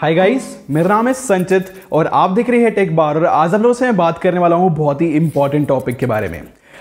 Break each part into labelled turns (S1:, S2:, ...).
S1: hi guys मेरा नाम है संचित और आप देख रहे हैं टेक बार और आज हम लोग से मैं बात करने वाला हूँ बहुत ही इंपॉर्टेंट टॉपिक के बारे में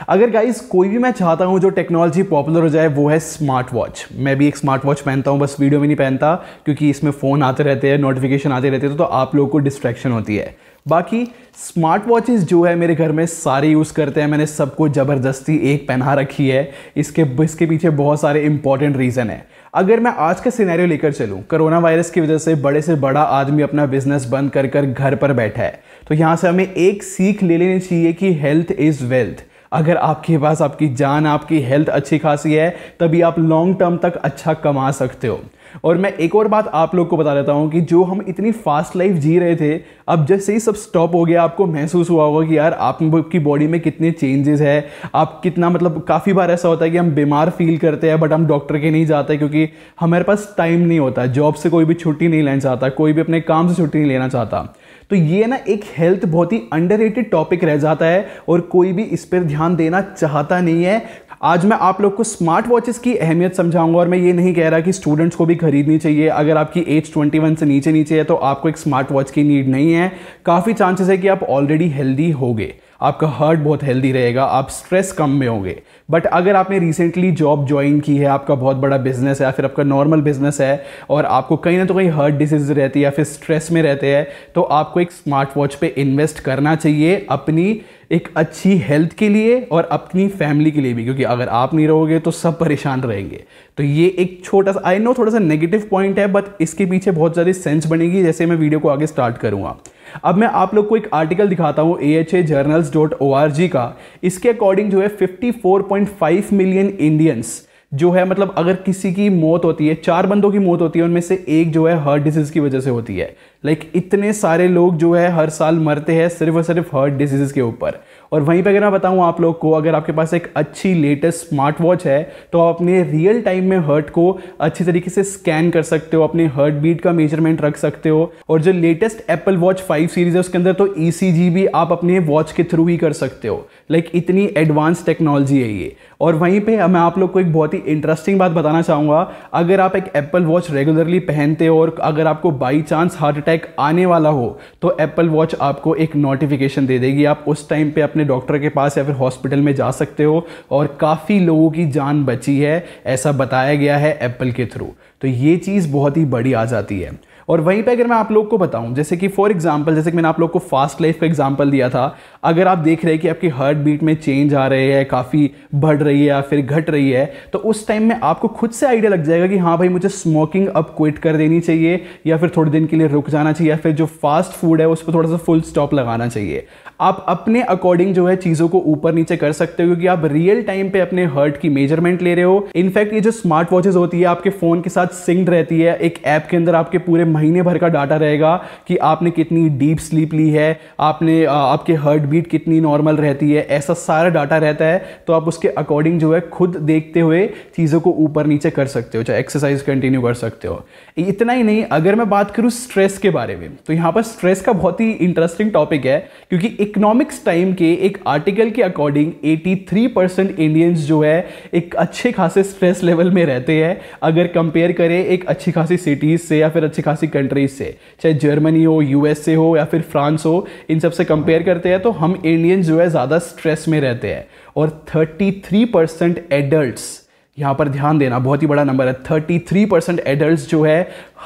S1: अगर गाइस कोई भी मैं चाहता हूँ जो टेक्नोलॉजी पॉपुलर हो जाए वो है स्मार्ट वॉच मैं भी एक स्मार्ट वॉच पहनता हूँ बस वीडियो में नहीं पहनता क्योंकि इसमें फ़ोन आते रहते हैं नोटिफिकेशन आते रहते हैं तो आप लोगों को डिस्ट्रैक्शन होती है बाकी स्मार्ट वॉचेज़ जो है मेरे घर में सारे यूज़ करते हैं मैंने सबको ज़बरदस्ती एक पहना रखी है इसके इसके पीछे बहुत सारे इंपॉर्टेंट रीज़न है अगर मैं आज का सिनेरियो लेकर चलूँ कोरोना वायरस की वजह से बड़े से बड़ा आदमी अपना बिजनेस बंद कर कर घर पर बैठा है तो यहाँ से हमें एक सीख ले लेनी चाहिए कि हेल्थ इज़ वेल्थ अगर आपके पास आपकी जान आपकी हेल्थ अच्छी खासी है तभी आप लॉन्ग टर्म तक अच्छा कमा सकते हो और मैं एक और बात आप लोग को बता देता हूँ कि जो हम इतनी फास्ट लाइफ जी रहे थे अब जैसे ही सब स्टॉप हो गया आपको महसूस हुआ होगा कि यार आपकी बॉडी में कितने चेंजेस है आप कितना मतलब काफ़ी बार ऐसा होता है कि हम बीमार फील करते हैं बट हम डॉक्टर के नहीं जाते क्योंकि हमारे पास टाइम नहीं होता जॉब से कोई भी छुट्टी नहीं लेना चाहता कोई भी अपने काम से छुट्टी नहीं लेना चाहता तो ये ना एक हेल्थ बहुत ही अंडर टॉपिक रह जाता है और कोई भी इस पर ध्यान देना चाहता नहीं है आज मैं आप लोग को स्मार्ट वॉचेस की अहमियत समझाऊंगा और मैं ये नहीं कह रहा कि स्टूडेंट्स को भी खरीदनी चाहिए अगर आपकी एज 21 से नीचे नीचे है तो आपको एक स्मार्ट वॉच की नीड नहीं है काफ़ी चांसेस है कि आप ऑलरेडी हेल्दी हो गए आपका हार्ट बहुत हेल्दी रहेगा आप स्ट्रेस कम में होंगे बट अगर आपने रिसेंटली जॉब ज्वाइन की है आपका बहुत बड़ा बिजनेस है या फिर आपका नॉर्मल बिजनेस है और आपको कहीं ना तो कहीं हार्ट डिसीज रहती है या फिर स्ट्रेस में रहते हैं तो आपको एक स्मार्ट वॉच पर इन्वेस्ट करना चाहिए अपनी एक अच्छी हेल्थ के लिए और अपनी फैमिली के लिए भी क्योंकि अगर आप नहीं रहोगे तो सब परेशान रहेंगे तो ये एक छोटा सा आई नो थोड़ा सा नेगेटिव पॉइंट है बट इसके पीछे बहुत ज्यादा सेंस बनेगी जैसे मैं वीडियो को आगे स्टार्ट करूँगा अब मैं आप लोग को एक आर्टिकल दिखाता हूँ A H A journals dot O R G का इसके अकॉर्डिंग जो है फाइव मिलियन इंडियंस जो है मतलब अगर किसी की मौत होती है चार बंदों की मौत होती है उनमें से एक जो है हार्ट डिजीज़ की वजह से होती है लाइक like, इतने सारे लोग जो है हर साल मरते हैं सिर्फ और सिर्फ हार्ट डिजीज़ के ऊपर और वहीं पर अगर मैं बताऊँ आप लोग को अगर आपके पास एक अच्छी लेटेस्ट स्मार्ट वॉच है तो आप अपने रियल टाइम में हर्ट को अच्छी तरीके से स्कैन कर सकते हो अपने हर्ट बीट का मेजरमेंट रख सकते हो और जो latest Apple watch five series है उसके अंदर तो ई e भी आप अपने वॉच के थ्रू ही कर सकते हो लाइक like, इतनी एडवांस टेक्नोलॉजी है ये और वहीं पर मैं आप लोग को एक बहुत ही इंटरेस्टिंग बात बताना चाहूँगा अगर आप एक एप्पल वॉच रेगुलरली पहनते हो और अगर आपको बाई चांस हार्ट अटैक आने वाला हो तो एप्पल वॉच आपको एक नोटिफिकेशन दे देगी आप उस टाइम पे अपने अपने डॉक्टर के पास या फिर हॉस्पिटल में जा सकते हो और काफ़ी लोगों की जान बची है ऐसा बताया गया है एप्पल के थ्रू तो ये चीज़ बहुत ही बड़ी आ जाती है और वहीं पे अगर मैं आप लोग को बताऊं जैसे कि फॉर एग्जांपल जैसे कि मैंने आप लोग को फास्ट लाइफ का एग्जांपल दिया था अगर आप देख रहे हैं कि आपकी हार्ट बीट में चेंज आ रहे हैं काफ़ी बढ़ रही है या फिर घट रही है तो उस टाइम में आपको खुद से आइडिया लग जाएगा कि हाँ भाई मुझे स्मोकिंग अब क्विट कर देनी चाहिए या फिर थोड़े दिन के लिए रुक जाना चाहिए या फिर जो फास्ट फूड है उस पर थोड़ा सा फुल स्टॉप लगाना चाहिए आप अपने अकॉर्डिंग जो है चीज़ों को ऊपर नीचे कर सकते हो क्योंकि आप रियल टाइम पे अपने हर्ट की मेजरमेंट ले रहे हो इनफैक्ट ये जो स्मार्ट वॉचेज होती है आपके फ़ोन के साथ सिंग रहती है एक ऐप के अंदर आपके पूरे महीने भर का डाटा रहेगा कि आपने कितनी डीप स्लीप ली है आपने आपके हर्ट बीट कितनी नॉर्मल रहती है ऐसा सारा डाटा रहता है तो आप उसके अकॉर्डिंग जो है खुद देखते हुए चीज़ों को ऊपर नीचे कर सकते हो चाहे एक्सरसाइज कंटिन्यू कर सकते हो इतना ही नहीं अगर मैं बात करूँ स्ट्रेस के बारे में तो यहाँ पर स्ट्रेस का बहुत ही इंटरेस्टिंग टॉपिक है क्योंकि एक इकोनॉमिक्स टाइम के एक आर्टिकल के अकॉर्डिंग 83 परसेंट इंडियंस जो है एक अच्छे खासे स्ट्रेस लेवल में रहते हैं अगर कंपेयर करें एक अच्छी खासी सिटीज़ से या फिर अच्छी खासी कंट्रीज से चाहे जर्मनी हो यूएसए हो या फिर फ्रांस हो इन सब से कंपेयर करते हैं तो हम इंडियंस जो है ज़्यादा स्ट्रेस में रहते हैं और 33 परसेंट एडल्ट्स यहाँ पर ध्यान देना बहुत ही बड़ा नंबर है 33 परसेंट एडल्ट जो है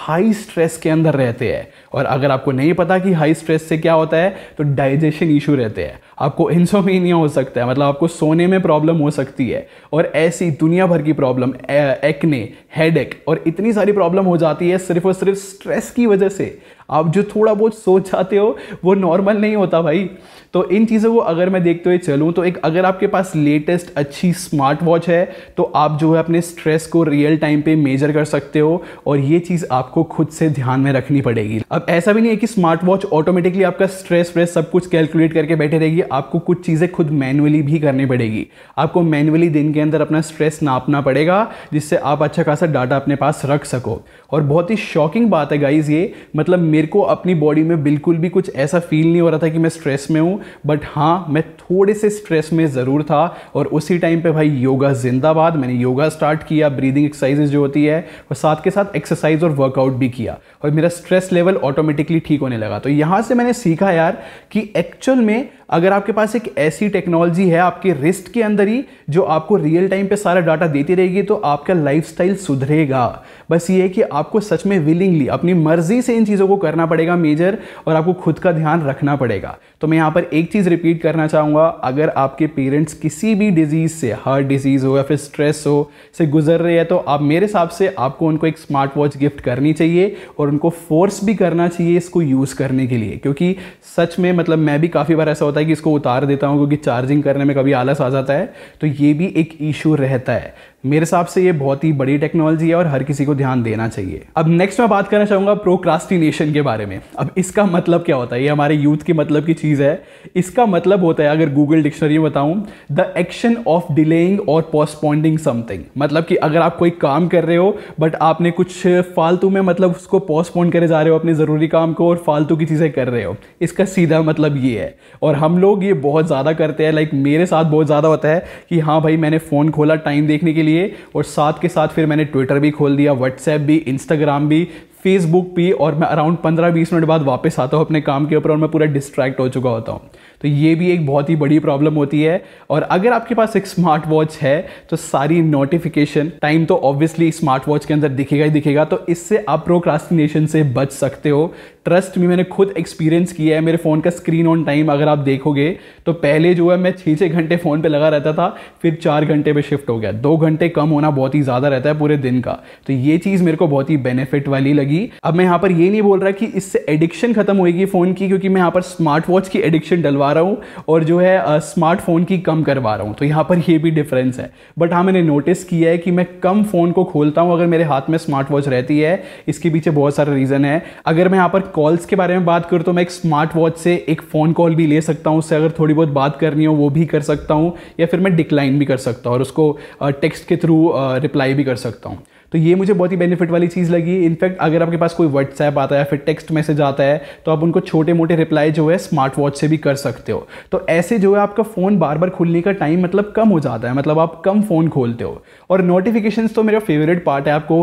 S1: हाई स्ट्रेस के अंदर रहते हैं और अगर आपको नहीं पता कि हाई स्ट्रेस से क्या होता है तो डाइजेशन इशू रहते हैं आपको इंसोमेनिया हो सकता है मतलब आपको सोने में प्रॉब्लम हो सकती है और ऐसी दुनिया भर की प्रॉब्लम एक्ने हेड एक और इतनी सारी प्रॉब्लम हो जाती है सिर्फ और सिर्फ स्ट्रेस की वजह से आप जो थोड़ा बहुत सोच जाते हो वो नॉर्मल नहीं होता भाई तो इन चीज़ों को अगर मैं देखते हुए चलूँ तो एक अगर आपके पास लेटेस्ट अच्छी स्मार्ट वॉच है तो आप जो है अपने स्ट्रेस को रियल टाइम पे मेजर कर सकते हो और ये चीज़ आपको खुद से ध्यान में रखनी पड़ेगी अब ऐसा भी नहीं है कि स्मार्ट वॉच ऑटोमेटिकली आपका स्ट्रेस व्रेस सब कुछ कैलकुलेट करके बैठे रहेगी आपको कुछ चीज़ें खुद मैनुअली भी करनी पड़ेगी आपको मैनुअली दिन के अंदर अपना स्ट्रेस नापना पड़ेगा जिससे आप अच्छा खासा डाटा अपने पास रख सको और बहुत ही शॉकिंग बात है गाइज ये मतलब मेरे को अपनी बॉडी में बिल्कुल भी कुछ ऐसा फील नहीं हो रहा था कि मैं स्ट्रेस में हूँ बट हाँ मैं थोड़े से स्ट्रेस में ज़रूर था और उसी टाइम पर भाई योगा जिंदाबाद मैंने योगा स्टार्ट किया ब्रीदिंग एक्सरसाइजेज जो होती है और साथ के साथ एक्सरसाइज और वर्कआउट भी किया और मेरा स्ट्रेस लेवल ऑटोमेटिकली ठीक होने लगा तो यहाँ से मैंने सीखा यार कि एक्चुअल में अगर अगर आपके पास एक ऐसी टेक्नोलॉजी है आपके रिस्ट के अंदर ही जो आपको रियल टाइम पे सारा डाटा देती रहेगी तो आपका लाइफस्टाइल सुधरेगा बस ये कि आपको सच में विलिंगली अपनी मर्जी से इन चीज़ों को करना पड़ेगा मेजर और आपको खुद का ध्यान रखना पड़ेगा तो मैं यहाँ पर एक चीज़ रिपीट करना चाहूँगा अगर आपके पेरेंट्स किसी भी डिजीज़ से हार्ट डिजीज़ हो या फिर स्ट्रेस हो से गुजर रहे हैं तो आप मेरे हिसाब से आपको उनको एक स्मार्ट वॉच गिफ्ट करनी चाहिए और उनको फोर्स भी करना चाहिए इसको यूज़ करने के लिए क्योंकि सच में मतलब मैं भी काफ़ी बार ऐसा होता है कि इसको उतार देता हूँ क्योंकि चार्जिंग करने में कभी आलस आ जाता है तो ये भी एक इशू रहता है मेरे हिसाब से ये बहुत ही बड़ी टेक्नोलॉजी है और हर किसी को ध्यान देना चाहिए अब नेक्स्ट मैं बात करना चाहूँगा प्रोक्रास्टिनेशन के बारे में अब इसका मतलब क्या होता है ये हमारे यूथ के मतलब की चीज़ है इसका मतलब होता है अगर गूगल डिक्शनरी में बताऊँ द एक्शन ऑफ डिलेइंग और पोस्टपोन्डिंग समथिंग मतलब कि अगर आप कोई काम कर रहे हो बट आपने कुछ फालतू में मतलब उसको पोस्टपोन करे जा रहे हो अपने ज़रूरी काम को और फालतू की चीज़ें कर रहे हो इसका सीधा मतलब ये है और हम लोग लोग ये बहुत ज़्यादा करते हैं लाइक मेरे साथ बहुत ज़्यादा होता है कि हाँ भाई मैंने फ़ोन खोला टाइम देखने के लिए और साथ के साथ फिर मैंने ट्विटर भी खोल दिया व्हाट्सएप भी इंस्टाग्राम भी फेसबुक भी और मैं अराउंड पंद्रह बीस मिनट बाद वापस आता हूँ अपने काम के ऊपर और मैं पूरा डिस्ट्रैक्ट हो चुका होता हूँ तो ये भी एक बहुत ही बड़ी प्रॉब्लम होती है और अगर आपके पास एक स्मार्ट वॉच है तो सारी नोटिफिकेशन टाइम तो ऑब्वियसली स्मार्ट वॉच के अंदर दिखेगा ही दिखेगा तो इससे आप प्रोक्रास्टिनेशन से बच सकते हो ट्रस्ट भी मैंने खुद एक्सपीरियंस किया है मेरे फ़ोन का स्क्रीन ऑन टाइम अगर आप देखोगे तो पहले जो है मैं छः छः घंटे फ़ोन पे लगा रहता था फिर चार घंटे पे शिफ्ट हो गया दो घंटे कम होना बहुत ही ज़्यादा रहता है पूरे दिन का तो ये चीज़ मेरे को बहुत ही बेनिफिट वाली लगी अब मैं यहाँ पर ये नहीं बोल रहा कि इससे एडिक्शन खत्म होएगी फ़ोन की क्योंकि मैं यहाँ पर स्मार्ट वॉच की एडिक्शन डलवा रहा हूँ और जो है स्मार्टफ़ोन की कम करवा रहा हूँ तो यहाँ पर ये भी डिफरेंस है बट हाँ मैंने नोटिस किया है कि मैं कम फ़ोन को खोलता हूँ अगर मेरे हाथ में स्मार्ट वॉच रहती है इसके पीछे बहुत सारा रीज़न है अगर मैं यहाँ पर कॉल्स के बारे में बात करूँ तो मैं एक स्मार्ट वॉच से एक फ़ोन कॉल भी ले सकता हूँ उससे अगर थोड़ी बहुत बात करनी हो वो भी कर सकता हूँ या फिर मैं डिक्लाइन भी कर सकता हूँ और उसको टेक्स्ट के थ्रू रिप्लाई भी कर सकता हूँ तो ये मुझे बहुत ही बेनिफिट वाली चीज़ लगी इनफैक्ट अगर आपके पास कोई व्हाट्सएप आता है या फिर टेक्स्ट मैसेज आता है तो आप उनको छोटे मोटे रिप्लाई जो है स्मार्ट वॉच से भी कर सकते हो तो ऐसे जो है आपका फ़ोन बार बार खुलने का टाइम मतलब कम हो जाता है मतलब आप कम फ़ोन खोलते हो और नोटिफिकेशन तो मेरा फेवरेट पार्ट है आपको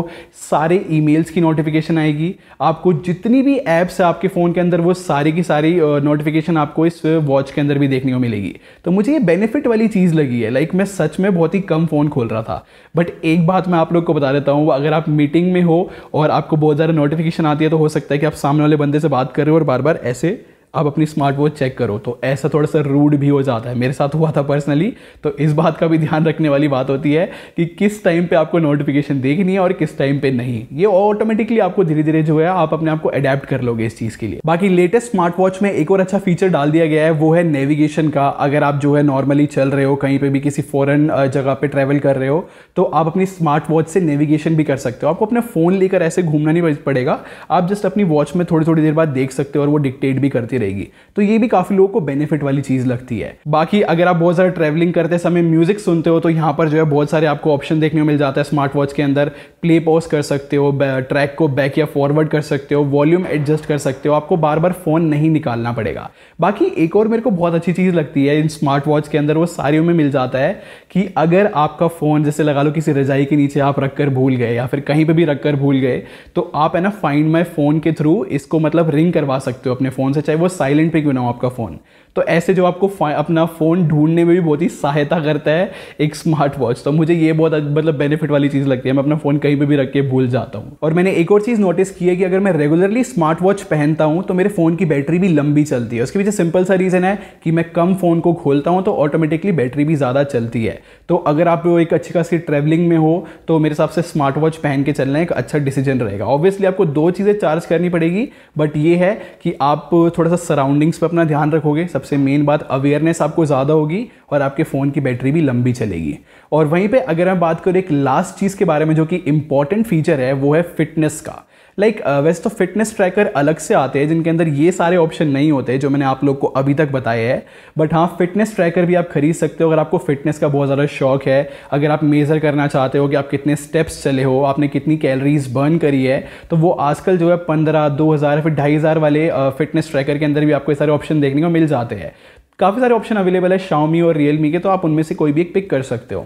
S1: सारे ईमेल्स की नोटिफिकेशन आएगी आपको जितनी भी ऐप्स है आपके फ़ोन के अंदर वो सारी की सारी नोटिफिकेशन आपको इस वॉच के अंदर भी देखने को मिलेगी तो मुझे ये बेनिफिट वाली चीज़ लगी है लाइक मैं सच में बहुत ही कम फ़ोन खोल रहा था बट एक बात मैं आप लोग को बता देता हूँ चाहूँगा अगर आप मीटिंग में हो और आपको बहुत ज़्यादा नोटिफिकेशन आती है तो हो सकता है कि आप सामने वाले बंदे से बात कर रहे हो और बार बार ऐसे अब अपनी स्मार्ट वॉच चेक करो तो ऐसा थोड़ा सा रूड भी हो जाता है मेरे साथ हुआ था पर्सनली तो इस बात का भी ध्यान रखने वाली बात होती है कि किस टाइम पे आपको नोटिफिकेशन देखनी है और किस टाइम पे नहीं ये ऑटोमेटिकली आपको धीरे धीरे जो है आप अपने आप को अडेप्ट कर लोगे इस चीज़ के लिए बाकी लेटेस्ट स्मार्ट वॉच में एक और अच्छा फीचर डाल दिया गया है वो है नेविगेशन का अगर आप जो है नॉर्मली चल रहे हो कहीं पर भी किसी फॉरन जगह पर ट्रैवल कर रहे हो तो आप अपनी स्मार्ट वॉच से नेविगेशन भी कर सकते हो आपको अपने फ़ोन लेकर ऐसे घूमना नहीं पड़ेगा आप जस्ट अपनी वॉच में थोड़ी थोड़ी देर बाद देख सकते हो और वो डिक्टेट भी करती रहेगी तो ये भी काफ़ी लोगों को बेनिफिट वाली चीज़ लगती है बाकी अगर आप बहुत सारा ट्रेवलिंग करते समय म्यूज़िक सुनते हो तो यहाँ पर जो है बहुत सारे आपको ऑप्शन देखने को मिल जाता है स्मार्ट वॉच के अंदर प्ले पॉज कर सकते हो ट्रैक को बैक या फॉरवर्ड कर सकते हो वॉल्यूम एडजस्ट कर सकते हो आपको बार बार फ़ोन नहीं निकालना पड़ेगा बाकी एक और मेरे को बहुत अच्छी चीज़ लगती है इन स्मार्ट वॉच के अंदर वो सारियों में मिल जाता है कि अगर आपका फ़ोन जैसे लगा लो किसी रजाई के नीचे आप रखकर भूल गए या फिर कहीं पर भी रखकर भूल गए तो आप है ना फाइंड माई फ़ोन के थ्रू इसको मतलब रिंग करवा सकते हो अपने फ़ोन से चाहे वो साइलेंट पे क्यों ना हो आपका फोन तो ऐसे जो आपको अपना फ़ोन ढूंढने में भी बहुत ही सहायता करता है एक स्मार्ट वॉच तो मुझे ये बहुत मतलब बेनिफिट वाली चीज़ लगती है मैं अपना फ़ोन कहीं पर भी रख के भूल जाता हूँ और मैंने एक और चीज़ नोटिस की है कि अगर मैं रेगुलरली स्मार्ट वॉच पहनता हूँ तो मेरे फ़ोन की बैटरी भी लंबी चलती है उसके पीछे सिंपल सा रीज़न है कि मैं कम फ़ोन को खोलता हूँ तो ऑटोमेटिकली बैटरी भी ज़्यादा चलती है तो अगर आप एक अच्छी खासी ट्रैवलिंग में हो तो मेरे हिसाब से स्मार्ट वॉच पहन के चलना एक अच्छा डिसीजन रहेगा ऑब्वियसली आपको दो चीज़ें चार्ज करनी पड़ेगी बट ये है कि आप थोड़ा सा सराउंडिंग्स पर अपना ध्यान रखोगे सब सबसे मेन बात अवेयरनेस आपको ज़्यादा होगी और आपके फ़ोन की बैटरी भी लंबी चलेगी और वहीं पे अगर मैं बात करें एक लास्ट चीज़ के बारे में जो कि इंपॉर्टेंट फीचर है वो है फिटनेस का लाइक वैसे तो फिटनेस ट्रैकर अलग से आते हैं जिनके अंदर ये सारे ऑप्शन नहीं होते जो मैंने आप लोग को अभी तक बताए हैं बट हाँ फिटनेस ट्रैकर भी आप खरीद सकते हो अगर आपको फिटनेस का बहुत ज़्यादा शौक है अगर आप मेज़र करना चाहते हो कि आप कितने स्टेप्स चले हो आपने कितनी कैलरीज बर्न करी है तो वो आजकल जो है पंद्रह दो हज़ार फिर ढाई हज़ार वाले फिटनेस uh, ट्रैकर के अंदर भी आपको ये सारे ऑप्शन देखने को मिल जाते हैं काफ़ी सारे ऑप्शन अवेलेबल है शाओमी और रियलमी के तो आप उनमें से कोई भी एक पिक कर सकते हो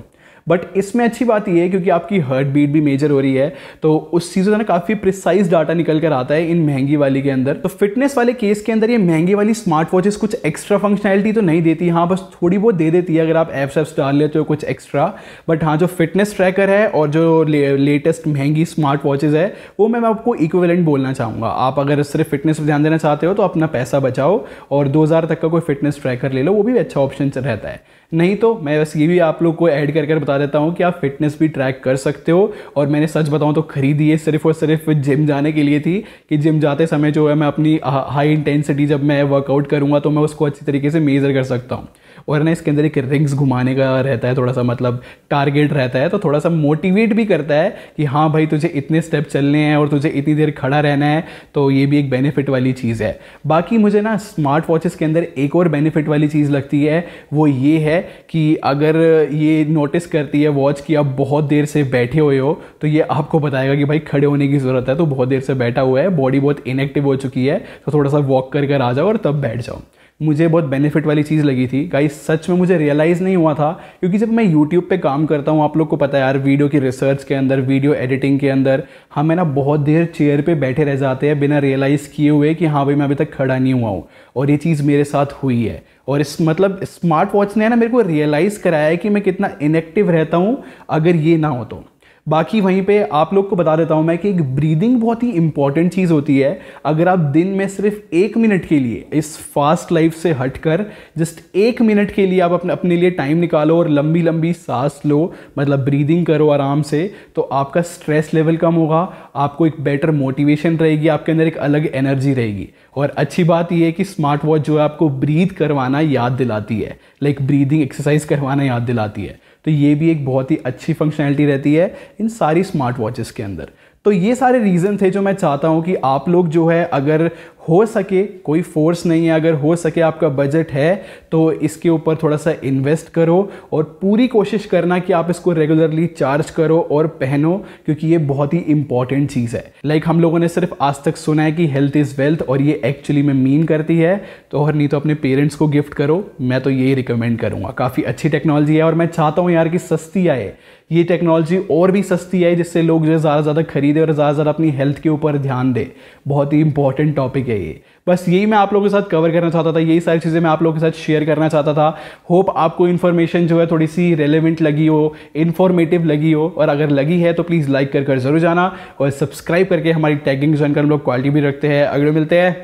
S1: बट इसमें अच्छी बात यह है क्योंकि आपकी हर्ट बीट भी मेजर हो रही है तो उस चीज़ से ना काफ़ी प्रिसाइज डाटा निकल कर आता है इन महंगी वाली के अंदर तो फिटनेस वाले केस के अंदर ये महंगी वाली स्मार्ट वॉचेस कुछ एक्स्ट्रा फंक्शनैलिटी तो नहीं देती हाँ बस थोड़ी बहुत दे देती है अगर आप एप्स एप्स डाल लेते हो कुछ एक्स्ट्रा बट हाँ जो फिटनेस ट्रैकर है और जो लेटेस्ट महंगी स्मार्ट वॉचेज़ है वो मैं आपको इक्वलेंट बोलना चाहूँगा आप अगर सिर्फ फिटनेस पर ध्यान देना चाहते हो तो अपना पैसा बचाओ और दो तक का कोई फिटनेस ट्रैकर ले लो वो भी अच्छा ऑप्शन रहता है नहीं तो मैं बस ये भी आप लोग को ऐड कर कर बता देता हूँ कि आप फिटनेस भी ट्रैक कर सकते हो और मैंने सच बताऊँ तो खरीदी है सिर्फ और सिर्फ जिम जाने के लिए थी कि जिम जाते समय जो है मैं अपनी हाई uh, इंटेंसिटी जब मैं वर्कआउट करूँगा तो मैं उसको अच्छी तरीके से मेज़र कर सकता हूँ और ना इसके अंदर एक रिंग्स घुमाने का रहता है थोड़ा सा मतलब टारगेट रहता है तो थोड़ा सा मोटिवेट भी करता है कि हाँ भाई तुझे इतने स्टेप चलने हैं और तुझे इतनी देर खड़ा रहना है तो ये भी एक बेनिफिट वाली चीज़ है बाकी मुझे ना स्मार्ट वॉचेस के अंदर एक और बेनिफिट वाली चीज़ लगती है वो ये है कि अगर ये नोटिस करती है वॉच कि आप बहुत देर से बैठे हुए हो तो ये आपको बताएगा कि भाई खड़े होने की ज़रूरत है तो बहुत देर से बैठा हुआ है बॉडी बहुत इनएक्टिव हो चुकी है तो थोड़ा सा वॉक कर कर आ जाओ और तब बैठ जाओ मुझे बहुत बेनिफिट वाली चीज़ लगी थी गाइस सच में मुझे रियलाइज़ नहीं हुआ था क्योंकि जब मैं यूट्यूब पे काम करता हूँ आप लोग को पता है यार वीडियो की रिसर्च के अंदर वीडियो एडिटिंग के अंदर हम हाँ, है ना बहुत देर चेयर पर बैठे रह जाते हैं बिना रियलाइज़ किए हुए कि हाँ भाई मैं अभी तक खड़ा नहीं हुआ हूँ और ये चीज़ मेरे साथ हुई है और इस मतलब स्मार्ट वॉच ने है ना मेरे को रियलाइज़ कराया है कि मैं कितना इनएक्टिव रहता हूँ अगर ये ना हो तो बाकी वहीं पे आप लोग को बता देता हूँ मैं कि एक ब्रीदिंग बहुत ही इंपॉर्टेंट चीज़ होती है अगर आप दिन में सिर्फ एक मिनट के लिए इस फास्ट लाइफ से हटकर जस्ट एक मिनट के लिए आप अपने अपने लिए टाइम निकालो और लंबी लंबी सांस लो मतलब ब्रीदिंग करो आराम से तो आपका स्ट्रेस लेवल कम होगा आपको एक बेटर मोटिवेशन रहेगी आपके अंदर एक अलग एनर्जी रहेगी और अच्छी बात यह है कि स्मार्ट वॉच जो है आपको ब्रीद करवाना याद दिलाती है लाइक ब्रीदिंग एक्सरसाइज करवाना याद दिलाती है तो ये भी एक बहुत ही अच्छी फंक्शनैलिटी रहती है इन सारी स्मार्ट वॉचेस के अंदर तो ये सारे रीज़न थे जो मैं चाहता हूँ कि आप लोग जो है अगर हो सके कोई फोर्स नहीं है अगर हो सके आपका बजट है तो इसके ऊपर थोड़ा सा इन्वेस्ट करो और पूरी कोशिश करना कि आप इसको रेगुलरली चार्ज करो और पहनो क्योंकि ये बहुत ही इंपॉर्टेंट चीज़ है लाइक like हम लोगों ने सिर्फ आज तक सुना है कि हेल्थ इज़ वेल्थ और ये एक्चुअली में मीन करती है तो और नहीं तो अपने पेरेंट्स को गिफ्ट करो मैं तो यही रिकमेंड करूँगा काफ़ी अच्छी टेक्नोलॉजी है और मैं चाहता हूँ यार कि सस्ती आए ये टेक्नोलॉजी और भी सस्ती आए जिससे लोग जो है ज़्यादा ज़्यादा खरीदे और ज़्यादा ज़्यादा अपनी हेल्थ के ऊपर ध्यान दे बहुत ही इंपॉर्टेंट टॉपिक है ये बस यही मैं आप लोगों के साथ कवर करना चाहता था यही सारी चीज़ें मैं आप लोगों के साथ शेयर करना चाहता था होप आपको इन्फॉर्मेशन जो है थोड़ी सी रेलिवेंट लगी हो इन्फॉर्मेटिव लगी हो और अगर लगी है तो प्लीज़ लाइक कर कर ज़रूर जाना और सब्सक्राइब करके हमारी टैगिंग ज्वाइन कर हम लोग क्वालिटी भी रखते हैं अगले मिलते हैं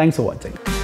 S1: थैंक्स फॉर वॉचिंग